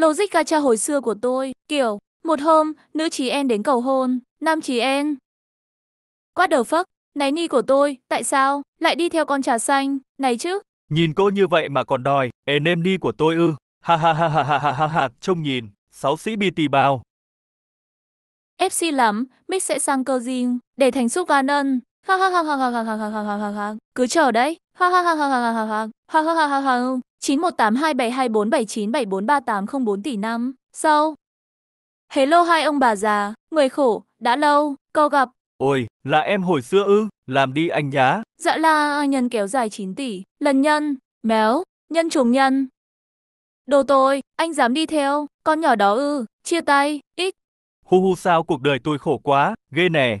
Logic gacha hồi xưa của tôi, kiểu, một hôm, nữ trí en đến cầu hôn, nam trí en. Quá đầu phấc, này ni của tôi, tại sao, lại đi theo con trà xanh, này chứ. Nhìn cô như vậy mà còn đòi, ế nêm ni của tôi ư, ha ha ha ha ha ha ha ha, trông nhìn, sáu sĩ bi tì bao FC lắm, Mix sẽ sang cơ riêng, để thành xúc gan ân, ha ha ha ha ha ha ha ha ha ha ha, cứ chờ đấy. Ha ha ha ha ha ha ha ha ha ha ha ha bốn tỷ năm sau. Hello hai ông bà già, người khổ, đã lâu, câu gặp. Ôi, là em hồi xưa ư, làm đi anh nhá. Dạ là nhân kéo dài chín tỷ, lần nhân, méo, nhân trùng nhân. Đồ tôi, anh dám đi theo, con nhỏ đó ư, chia tay, ít. Hu hu sao cuộc đời tôi khổ quá, ghê nè,